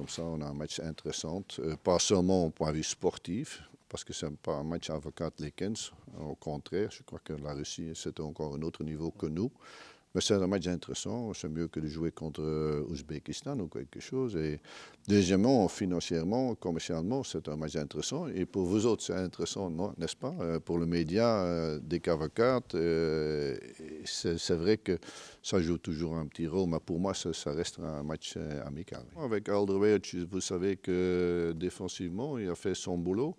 Comme ça, on a un match intéressant, euh, pas seulement au point de vue sportif, parce que ce n'est pas un match avocat de les Au contraire, je crois que la Russie, c'est encore un autre niveau que nous. Mais c'est un match intéressant, c'est mieux que de jouer contre l'Ouzbékistan euh, ou quelque chose. Et deuxièmement, financièrement, commercialement, c'est un match intéressant. Et pour vous autres, c'est intéressant, n'est-ce pas euh, Pour le média, euh, des cavocates, c'est vrai que ça joue toujours un petit rôle, mais pour moi, ça, ça reste un match amical. Avec Alderweireld, vous savez que défensivement, il a fait son boulot.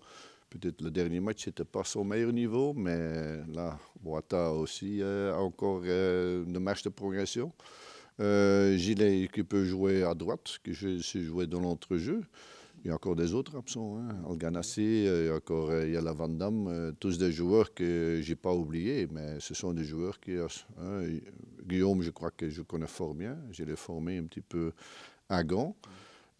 Peut-être le dernier match, n'était pas son meilleur niveau, mais là, Boata aussi euh, encore une euh, marche de progression. Euh, Gilet qui peut jouer à droite, qui suis joué dans l'entrejeu. Il y a encore des autres absents. Hein. Alganassi, euh, il y a encore il y la Van tous des joueurs que j'ai pas oubliés, mais ce sont des joueurs qui. Guillaume, je crois que je connais fort bien. Je l'ai formé un petit peu à Gand.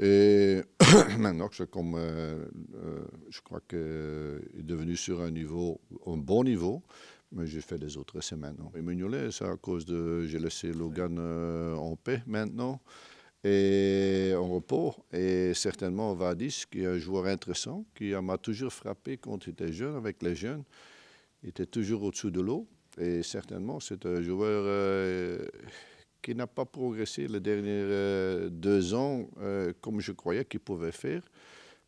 Et maintenant, comme, euh, euh, je crois qu'il euh, est devenu sur un niveau, un bon niveau, mais j'ai fait les autres essais maintenant. Et Mignolet, c'est à cause de. J'ai laissé Logan en paix maintenant, et en repos. Et certainement Vadis, qui est un joueur intéressant, qui m'a toujours frappé quand il était jeune, avec les jeunes. Il était toujours au dessus de l'eau. Et certainement, c'est un joueur qui n'a pas progressé les derniers euh, deux ans euh, comme je croyais qu'il pouvait faire.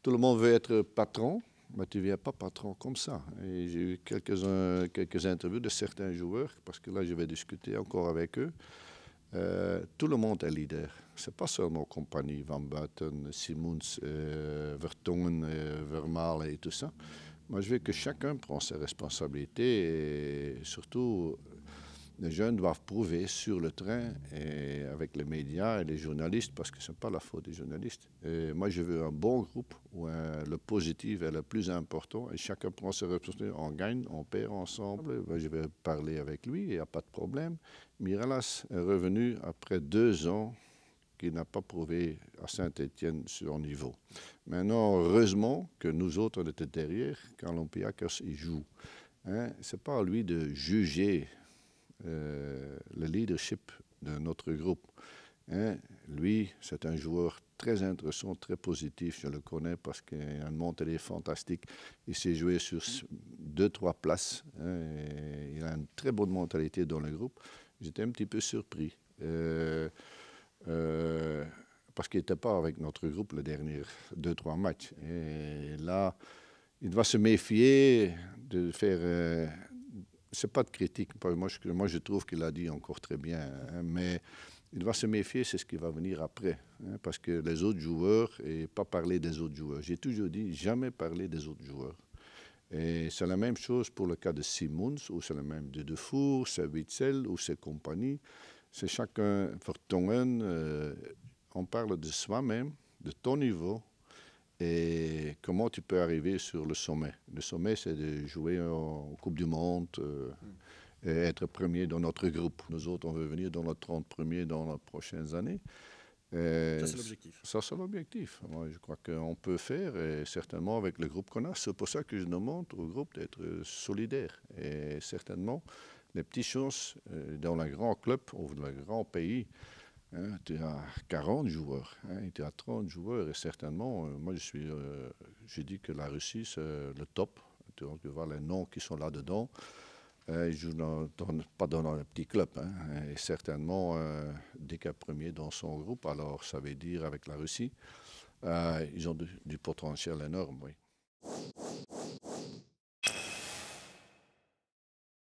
Tout le monde veut être patron, mais tu ne viens pas patron comme ça. Et j'ai eu quelques, quelques interviews de certains joueurs, parce que là, je vais discuter encore avec eux. Euh, tout le monde est leader. Ce n'est pas seulement compagnie, Van Buiten, Simons, euh, Vertongen, et tout ça. Moi, je veux que chacun prenne ses responsabilités et surtout les jeunes doivent prouver sur le train et avec les médias et les journalistes, parce que ce n'est pas la faute des journalistes. moi, je veux un bon groupe où hein, le positif est le plus important et chacun prend ses responsabilités. On gagne, on perd ensemble. je vais parler avec lui, il n'y a pas de problème. Miralas est revenu après deux ans qu'il n'a pas prouvé à Saint-Étienne son niveau. Maintenant, heureusement que nous autres, on était derrière quand l'Olympiakos y joue. Hein? Ce n'est pas à lui de juger euh, le leadership de notre groupe. Hein. Lui, c'est un joueur très intéressant, très positif. Je le connais parce qu'il a un est fantastique. Il s'est joué sur deux, trois places. Hein, il a une très bonne mentalité dans le groupe. J'étais un petit peu surpris. Euh, euh, parce qu'il n'était pas avec notre groupe le dernier deux, trois matchs. Et là, il va se méfier de faire c'est pas de critique. Moi je, moi, je trouve qu'il a dit encore très bien, hein, mais il va se méfier, c'est ce qui va venir après, hein, parce que les autres joueurs, et pas parler des autres joueurs. J'ai toujours dit, jamais parler des autres joueurs. Et c'est la même chose pour le cas de Simmons, ou c'est le même de Defour, c'est Witzel, ou ses compagnies, C'est chacun, ton euh, on parle de soi-même, de ton niveau, et comment tu peux arriver sur le sommet. Le sommet, c'est de jouer en Coupe du Monde euh, mm. être premier dans notre groupe. Nous autres, on veut venir dans le 30 premier dans les prochaines années. ça, c'est l'objectif. Ça, c'est l'objectif. je crois qu'on peut faire, et certainement avec le groupe qu'on a. C'est pour ça que je demande au groupe d'être euh, solidaire. Et certainement, les petites choses euh, dans le grand club ou le grand pays, Hein, tu as 40 joueurs, hein, tu à 30 joueurs et certainement, euh, moi je suis, euh, j'ai dit que la Russie c'est le top. Tu vois voir les noms qui sont là-dedans. Euh, ils jouent pas dans un petit club, hein, et certainement euh, dès qu'un premier dans son groupe. Alors ça veut dire avec la Russie, ils ont du, du potentiel énorme, oui.